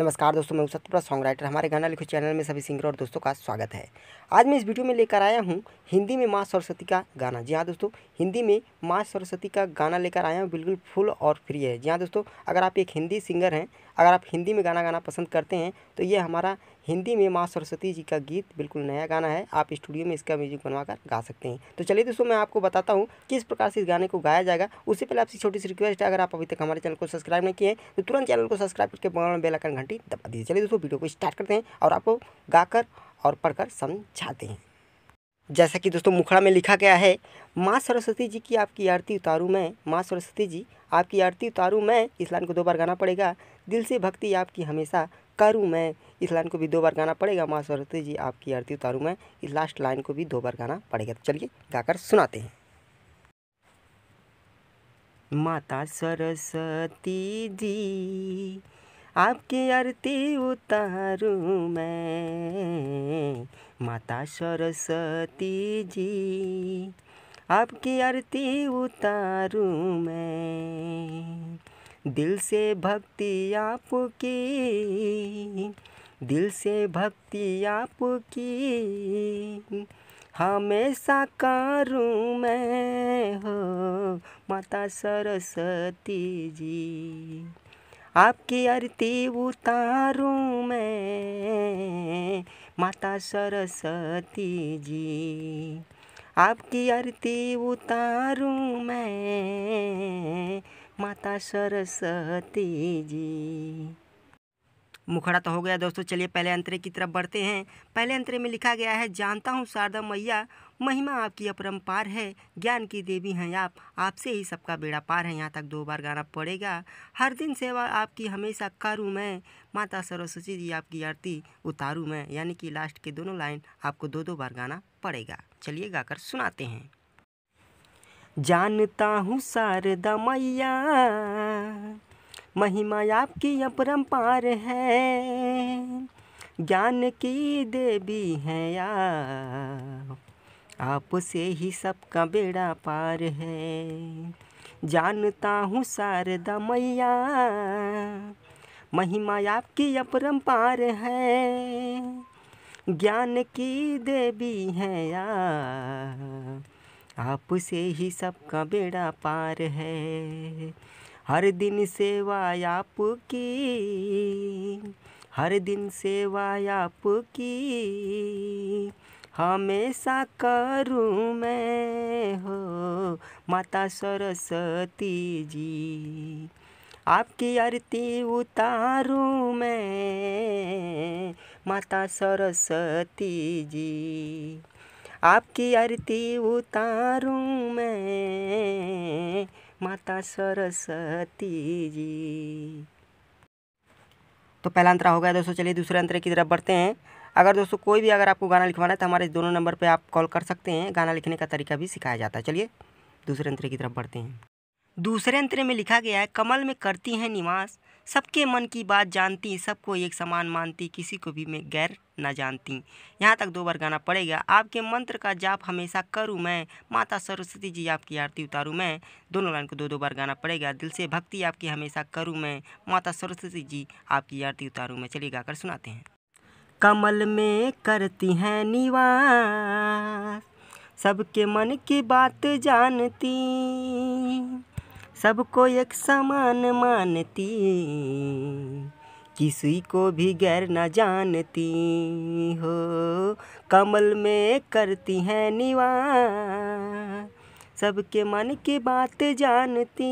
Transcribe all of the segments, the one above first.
नमस्कार दोस्तों मैं सत्यप्रा सॉन्ग राइटर हमारे गाना लिखो चैनल में सभी सिंगर और दोस्तों का स्वागत है आज मैं इस वीडियो में लेकर आया हूँ हिंदी में माँ सरस्वती का गाना जी हाँ दोस्तों हिंदी में माँ सरस्वती का गाना लेकर आया हूँ बिल्कुल फुल और फ्री है जी हाँ दोस्तों अगर आप एक हिंदी सिंगर हैं अगर आप हिंदी में गाना गाना पसंद करते हैं तो ये हमारा हिंदी में माँ सरस्वती जी का गीत बिल्कुल नया गाना है आप स्टूडियो में इसका म्यूजिक बनवाकर गा सकते हैं तो चलिए दोस्तों मैं आपको बताता हूँ किस प्रकार से इस गाने को गाया जाएगा उससे पहले आपसे छोटी सी रिक्वेस्ट है अगर आप अभी तक हमारे चैनल को सब्सक्राइब नहीं किए हैं तो तुरंत चैनल को सब्सक्राइब करके बगल में बेलाकन घंटी दबा दीजिए चलिए दोस्तों वीडियो को स्टार्ट करते हैं और आपको गाकर और पढ़कर समझाते हैं जैसा कि दोस्तों मुखड़ा में लिखा गया है माँ सरस्वती जी की आपकी आरती उतारू मैं माँ सरस्वती जी आपकी आरती उतारू मैं इस लाइन को दो बार गाना पड़ेगा दिल से भक्ति आपकी हमेशा करूँ मैं इस लाइन को भी दो बार गाना पड़ेगा माँ सरस्वती जी आपकी आरती उतारू मैं इस लास्ट लाइन को भी दो बार गाना पड़ेगा तो चलिए गाकर सुनाते हैं माता सरस्वती जी आपकी आरती उतारू मैं माता सरस्वती जी आपकी आरती उतारू मैं दिल से भक्ति आपकी दिल से भक्ति आपकी हमेशा करूँ मैं हो माता सरस्वती जी आपकी आरती उतारूँ मैं माता सरस्वती जी आपकी आरती उतारूँ मैं माता सरस्वती जी मुखड़ा तो हो गया दोस्तों चलिए पहले अंतरे की तरफ बढ़ते हैं पहले अंतरे में लिखा गया है जानता हूँ शारदा मैया महिमा आपकी अपरम्पार है ज्ञान की देवी हैं आप आपसे ही सबका बेड़ा पार है यहाँ तक दो बार गाना पड़ेगा हर दिन सेवा आपकी हमेशा करूँ मैं माता सरस्वती जी आपकी आरती उतारूँ मैं यानी कि लास्ट के दोनों लाइन आपको दो दो बार गाना पड़ेगा चलिए गाकर सुनाते हैं जानता हूँ शारदा मैया महिमा आपकी अपरंपार है ज्ञान की देवी है आप आपसे ही सबका बेड़ा पार है जानता हूँ शारदा मैया महिमा आपकी अपरंपार है ज्ञान की देवी है आप आपसे ही सबका बेड़ा पार है हर दिन सेवा आपकी हर दिन सेवा आपकी हमेशा करूँ मैं हो माता सरस्वती जी आपकी आरती उतारूँ मैं माता सरस्वती जी आपकी आरती उतारूँ मैं माता सरस्वती जी तो पहला अंतरा हो गया दोस्तों चलिए दूसरे अंतरे की तरफ बढ़ते हैं अगर दोस्तों कोई भी अगर आपको गाना लिखवाना है तो हमारे दोनों नंबर पे आप कॉल कर सकते हैं गाना लिखने का तरीका भी सिखाया जाता है चलिए दूसरे अंतरे की तरफ बढ़ते हैं दूसरे अंतरे में लिखा गया है कमल में करती हैं निवास सबके मन की बात जानती सबको एक समान मानती किसी को भी मैं गैर ना जानती यहाँ तक दो बार गाना पड़ेगा आपके मंत्र का जाप हमेशा करूँ मैं माता सरस्वती जी आपकी आरती उतारूँ मैं दोनों लाइन को दो दो बार गाना पड़ेगा दिल से भक्ति आपकी हमेशा करूँ मैं माता सरस्वती जी आपकी आरती उतारूँ मैं चलिए गाकर सुनाते हैं कमल में करती हैं निवास सबके मन की बात जानती सबको एक समान मानती किसी को भी गैर न जानती हो कमल में करती हैं निवा सबके मन की बात जानती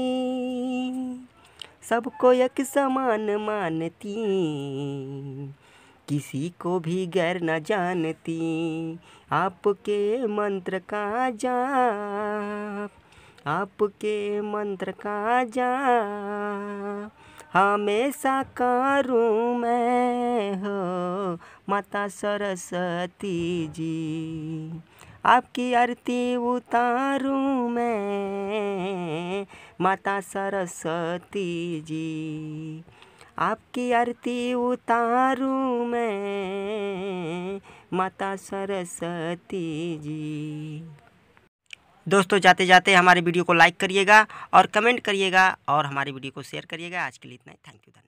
सबको एक समान मानती किसी को भी गैर न जानती आपके मंत्र का जाप आपके मंत्र का जा हमेशा करूँ मैं हो माता सरस्वती जी आपकी आरती उतारूँ मैं माता सरस्वती जी आपकी आरती उतारूँ मैं माता सरस्वती जी दोस्तों जाते जाते हमारे वीडियो को लाइक करिएगा और कमेंट करिएगा और हमारे वीडियो को शेयर करिएगा आज के लिए इतना ही थैंक यू धन्यवाद